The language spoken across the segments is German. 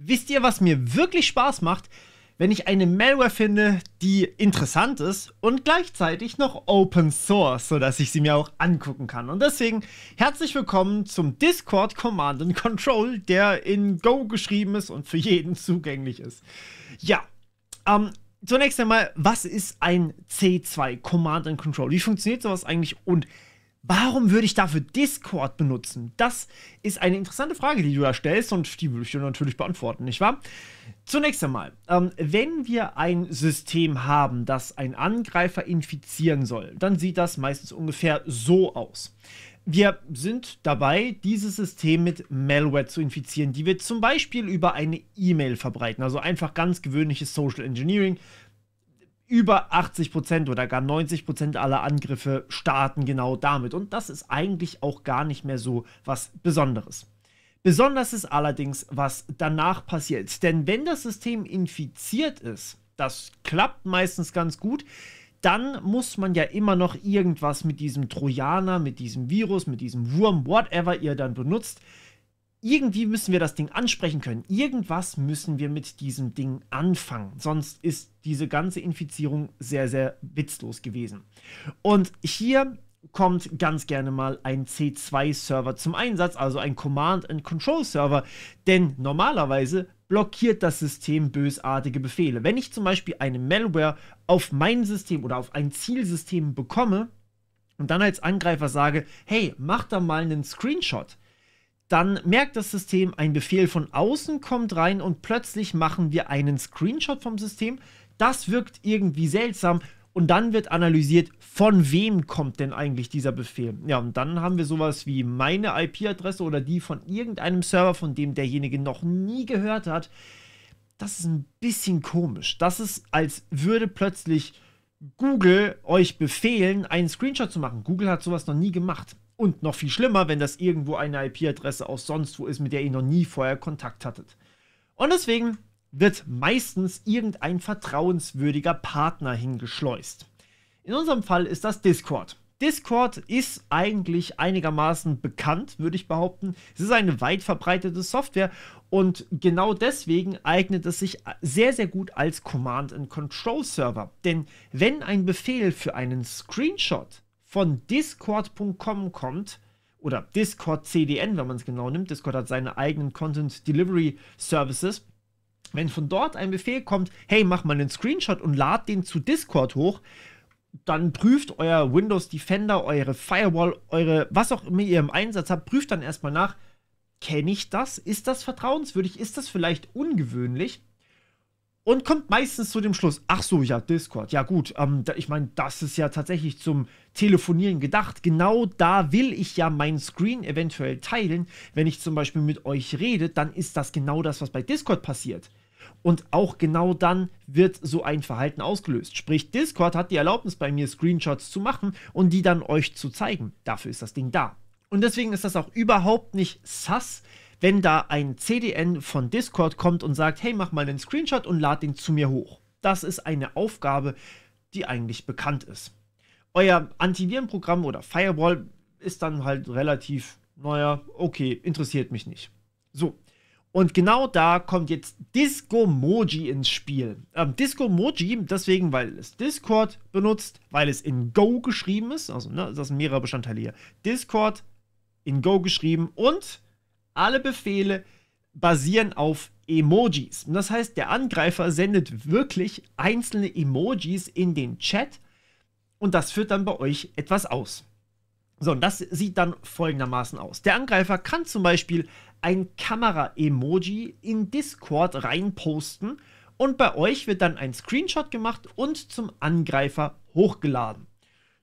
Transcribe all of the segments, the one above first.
Wisst ihr, was mir wirklich Spaß macht? Wenn ich eine Malware finde, die interessant ist und gleichzeitig noch Open Source, sodass ich sie mir auch angucken kann. Und deswegen herzlich willkommen zum Discord Command and Control, der in Go geschrieben ist und für jeden zugänglich ist. Ja, ähm, zunächst einmal, was ist ein C2 Command and Control? Wie funktioniert sowas eigentlich und Warum würde ich dafür Discord benutzen? Das ist eine interessante Frage, die du da stellst und die würde ich dir natürlich beantworten, nicht wahr? Zunächst einmal, ähm, wenn wir ein System haben, das einen Angreifer infizieren soll, dann sieht das meistens ungefähr so aus. Wir sind dabei, dieses System mit Malware zu infizieren, die wir zum Beispiel über eine E-Mail verbreiten. Also einfach ganz gewöhnliches Social Engineering, über 80% oder gar 90% aller Angriffe starten genau damit. Und das ist eigentlich auch gar nicht mehr so was Besonderes. Besonders ist allerdings, was danach passiert. Denn wenn das System infiziert ist, das klappt meistens ganz gut, dann muss man ja immer noch irgendwas mit diesem Trojaner, mit diesem Virus, mit diesem Wurm, whatever ihr dann benutzt, äh, irgendwie müssen wir das Ding ansprechen können. Irgendwas müssen wir mit diesem Ding anfangen. Sonst ist diese ganze Infizierung sehr, sehr witzlos gewesen. Und hier kommt ganz gerne mal ein C2-Server zum Einsatz, also ein Command-and-Control-Server, denn normalerweise blockiert das System bösartige Befehle. Wenn ich zum Beispiel eine Malware auf mein System oder auf ein Zielsystem bekomme und dann als Angreifer sage, hey, mach da mal einen Screenshot, dann merkt das System, ein Befehl von außen kommt rein und plötzlich machen wir einen Screenshot vom System. Das wirkt irgendwie seltsam und dann wird analysiert, von wem kommt denn eigentlich dieser Befehl. Ja, und dann haben wir sowas wie meine IP-Adresse oder die von irgendeinem Server, von dem derjenige noch nie gehört hat. Das ist ein bisschen komisch. Das ist, als würde plötzlich Google euch befehlen, einen Screenshot zu machen. Google hat sowas noch nie gemacht. Und noch viel schlimmer, wenn das irgendwo eine IP-Adresse aus sonst wo ist, mit der ihr noch nie vorher Kontakt hattet. Und deswegen wird meistens irgendein vertrauenswürdiger Partner hingeschleust. In unserem Fall ist das Discord. Discord ist eigentlich einigermaßen bekannt, würde ich behaupten. Es ist eine weit verbreitete Software und genau deswegen eignet es sich sehr, sehr gut als Command-and-Control-Server. Denn wenn ein Befehl für einen Screenshot von discord.com kommt, oder Discord CDN, wenn man es genau nimmt. Discord hat seine eigenen Content Delivery Services. Wenn von dort ein Befehl kommt, hey, mach mal einen Screenshot und lad den zu Discord hoch, dann prüft euer Windows Defender, eure Firewall, eure, was auch immer ihr im Einsatz habt, prüft dann erstmal nach, kenne ich das? Ist das vertrauenswürdig? Ist das vielleicht ungewöhnlich? und kommt meistens zu dem Schluss, ach so, ja, Discord, ja gut, ähm, da, ich meine, das ist ja tatsächlich zum Telefonieren gedacht. Genau da will ich ja meinen Screen eventuell teilen. Wenn ich zum Beispiel mit euch rede, dann ist das genau das, was bei Discord passiert. Und auch genau dann wird so ein Verhalten ausgelöst. Sprich, Discord hat die Erlaubnis bei mir, Screenshots zu machen und die dann euch zu zeigen. Dafür ist das Ding da. Und deswegen ist das auch überhaupt nicht sass, wenn da ein CDN von Discord kommt und sagt, hey, mach mal einen Screenshot und lad den zu mir hoch. Das ist eine Aufgabe, die eigentlich bekannt ist. Euer Antivirenprogramm oder Firewall ist dann halt relativ, neuer, okay, interessiert mich nicht. So. Und genau da kommt jetzt Discomoji ins Spiel. Ähm, Discomoji, deswegen, weil es Discord benutzt, weil es in Go geschrieben ist, also ne, das sind mehrere Bestandteile hier. Discord in Go geschrieben und alle Befehle basieren auf Emojis. Und das heißt, der Angreifer sendet wirklich einzelne Emojis in den Chat und das führt dann bei euch etwas aus. So, und das sieht dann folgendermaßen aus. Der Angreifer kann zum Beispiel ein Kamera-Emoji in Discord reinposten und bei euch wird dann ein Screenshot gemacht und zum Angreifer hochgeladen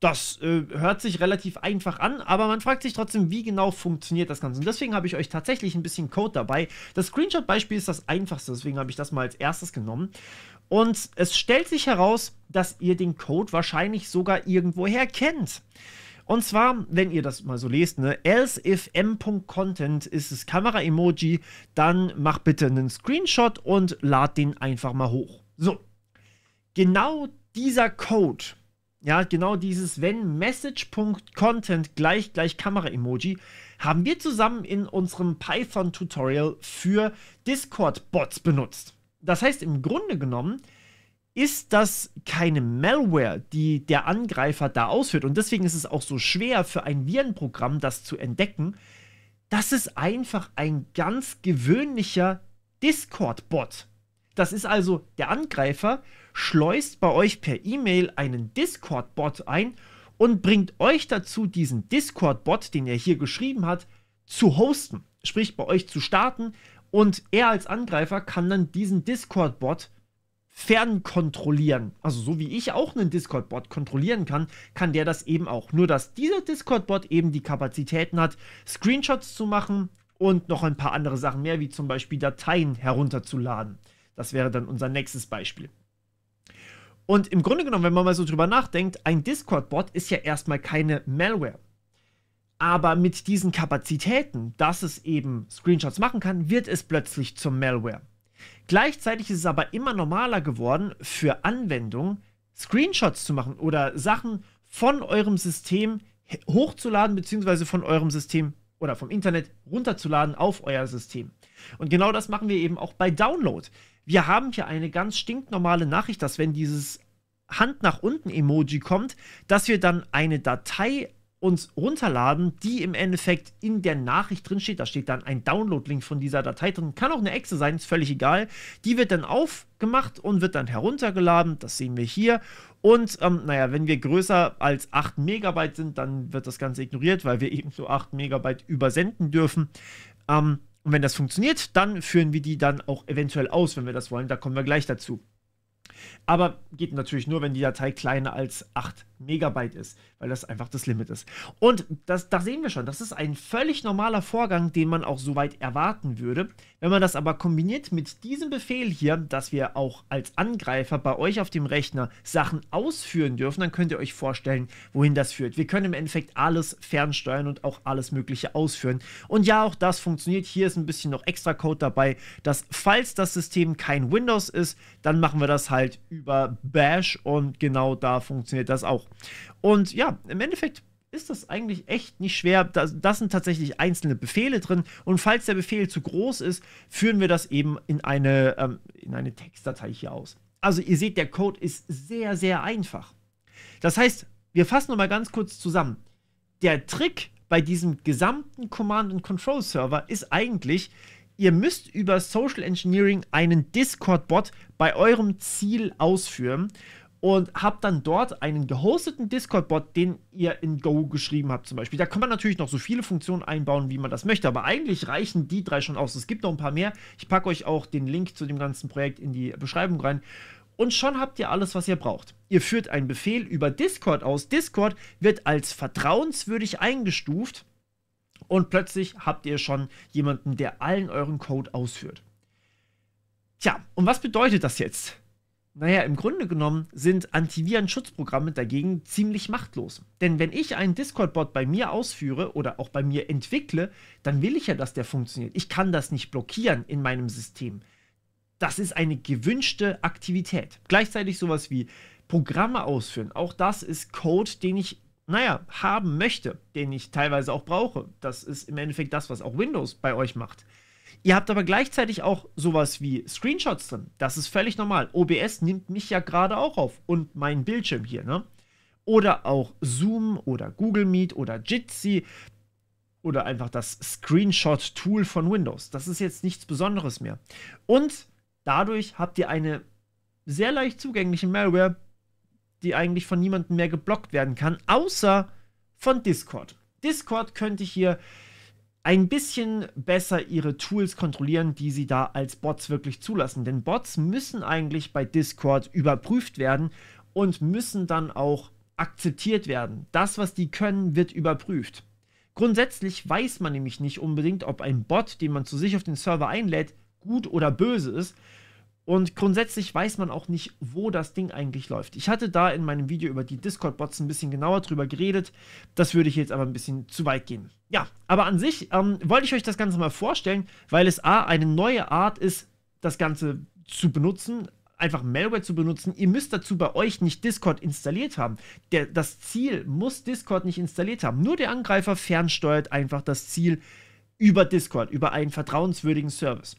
das äh, hört sich relativ einfach an, aber man fragt sich trotzdem, wie genau funktioniert das Ganze. Und deswegen habe ich euch tatsächlich ein bisschen Code dabei. Das Screenshot-Beispiel ist das einfachste, deswegen habe ich das mal als erstes genommen. Und es stellt sich heraus, dass ihr den Code wahrscheinlich sogar irgendwoher kennt. Und zwar, wenn ihr das mal so lest, ne, else if m.content ist es Kamera-Emoji, dann macht bitte einen Screenshot und lad den einfach mal hoch. So, genau dieser Code ja, genau dieses wenn message.content gleich gleich Kamera-Emoji haben wir zusammen in unserem Python-Tutorial für Discord-Bots benutzt. Das heißt, im Grunde genommen ist das keine Malware, die der Angreifer da ausführt. Und deswegen ist es auch so schwer für ein Virenprogramm, das zu entdecken. Das ist einfach ein ganz gewöhnlicher Discord-Bot. Das ist also, der Angreifer schleust bei euch per E-Mail einen Discord-Bot ein und bringt euch dazu, diesen Discord-Bot, den er hier geschrieben hat, zu hosten, sprich bei euch zu starten. Und er als Angreifer kann dann diesen Discord-Bot fernkontrollieren. Also so wie ich auch einen Discord-Bot kontrollieren kann, kann der das eben auch. Nur dass dieser Discord-Bot eben die Kapazitäten hat, Screenshots zu machen und noch ein paar andere Sachen mehr, wie zum Beispiel Dateien herunterzuladen. Das wäre dann unser nächstes Beispiel. Und im Grunde genommen, wenn man mal so drüber nachdenkt, ein Discord-Bot ist ja erstmal keine Malware. Aber mit diesen Kapazitäten, dass es eben Screenshots machen kann, wird es plötzlich zur Malware. Gleichzeitig ist es aber immer normaler geworden, für Anwendungen Screenshots zu machen oder Sachen von eurem System hochzuladen, beziehungsweise von eurem System oder vom Internet runterzuladen auf euer System. Und genau das machen wir eben auch bei Download wir haben hier eine ganz stinknormale Nachricht, dass wenn dieses Hand nach unten Emoji kommt, dass wir dann eine Datei uns runterladen, die im Endeffekt in der Nachricht drin steht. Da steht dann ein Download-Link von dieser Datei drin. Kann auch eine Exe sein, ist völlig egal. Die wird dann aufgemacht und wird dann heruntergeladen. Das sehen wir hier. Und ähm, naja, wenn wir größer als 8 Megabyte sind, dann wird das Ganze ignoriert, weil wir eben so 8 Megabyte übersenden dürfen. Ähm, und wenn das funktioniert, dann führen wir die dann auch eventuell aus, wenn wir das wollen. Da kommen wir gleich dazu. Aber geht natürlich nur, wenn die Datei kleiner als 8 Megabyte ist, weil das einfach das Limit ist. Und das, das sehen wir schon, das ist ein völlig normaler Vorgang, den man auch soweit erwarten würde. Wenn man das aber kombiniert mit diesem Befehl hier, dass wir auch als Angreifer bei euch auf dem Rechner Sachen ausführen dürfen, dann könnt ihr euch vorstellen, wohin das führt. Wir können im Endeffekt alles fernsteuern und auch alles Mögliche ausführen. Und ja, auch das funktioniert. Hier ist ein bisschen noch extra Code dabei, dass falls das System kein Windows ist, dann machen wir das halt über Bash und genau da funktioniert das auch. Und ja, im Endeffekt ist das eigentlich echt nicht schwer. Das, das, sind tatsächlich einzelne Befehle drin. Und falls der Befehl zu groß ist, führen wir das eben in eine, ähm, in eine Textdatei hier aus. Also ihr seht, der Code ist sehr, sehr einfach. Das heißt, wir fassen nochmal ganz kurz zusammen. Der Trick bei diesem gesamten Command and Control Server ist eigentlich, ihr müsst über Social Engineering einen Discord-Bot bei eurem Ziel ausführen und habt dann dort einen gehosteten Discord-Bot, den ihr in Go geschrieben habt zum Beispiel. Da kann man natürlich noch so viele Funktionen einbauen, wie man das möchte, aber eigentlich reichen die drei schon aus. Es gibt noch ein paar mehr. Ich packe euch auch den Link zu dem ganzen Projekt in die Beschreibung rein. Und schon habt ihr alles, was ihr braucht. Ihr führt einen Befehl über Discord aus. Discord wird als vertrauenswürdig eingestuft. Und plötzlich habt ihr schon jemanden, der allen euren Code ausführt. Tja, und was bedeutet das jetzt? Naja, im Grunde genommen sind Antiviren-Schutzprogramme dagegen ziemlich machtlos. Denn wenn ich einen Discord-Bot bei mir ausführe oder auch bei mir entwickle, dann will ich ja, dass der funktioniert. Ich kann das nicht blockieren in meinem System. Das ist eine gewünschte Aktivität. Gleichzeitig sowas wie Programme ausführen. Auch das ist Code, den ich, naja, haben möchte, den ich teilweise auch brauche. Das ist im Endeffekt das, was auch Windows bei euch macht. Ihr habt aber gleichzeitig auch sowas wie Screenshots drin. Das ist völlig normal. OBS nimmt mich ja gerade auch auf und meinen Bildschirm hier, ne? Oder auch Zoom oder Google Meet oder Jitsi oder einfach das Screenshot-Tool von Windows. Das ist jetzt nichts Besonderes mehr. Und dadurch habt ihr eine sehr leicht zugängliche Malware, die eigentlich von niemandem mehr geblockt werden kann, außer von Discord. Discord könnte hier ein bisschen besser ihre Tools kontrollieren, die sie da als Bots wirklich zulassen. Denn Bots müssen eigentlich bei Discord überprüft werden und müssen dann auch akzeptiert werden. Das, was die können, wird überprüft. Grundsätzlich weiß man nämlich nicht unbedingt, ob ein Bot, den man zu sich auf den Server einlädt, gut oder böse ist. Und grundsätzlich weiß man auch nicht, wo das Ding eigentlich läuft. Ich hatte da in meinem Video über die Discord-Bots ein bisschen genauer drüber geredet. Das würde ich jetzt aber ein bisschen zu weit gehen. Ja, aber an sich ähm, wollte ich euch das Ganze mal vorstellen, weil es A, eine neue Art ist, das Ganze zu benutzen, einfach Malware zu benutzen. Ihr müsst dazu bei euch nicht Discord installiert haben. Der, das Ziel muss Discord nicht installiert haben. Nur der Angreifer fernsteuert einfach das Ziel über Discord, über einen vertrauenswürdigen Service.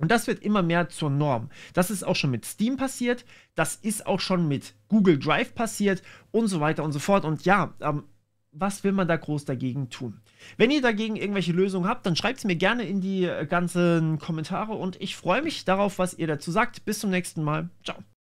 Und das wird immer mehr zur Norm. Das ist auch schon mit Steam passiert, das ist auch schon mit Google Drive passiert und so weiter und so fort. Und ja, ähm, was will man da groß dagegen tun? Wenn ihr dagegen irgendwelche Lösungen habt, dann schreibt es mir gerne in die äh, ganzen Kommentare und ich freue mich darauf, was ihr dazu sagt. Bis zum nächsten Mal. Ciao.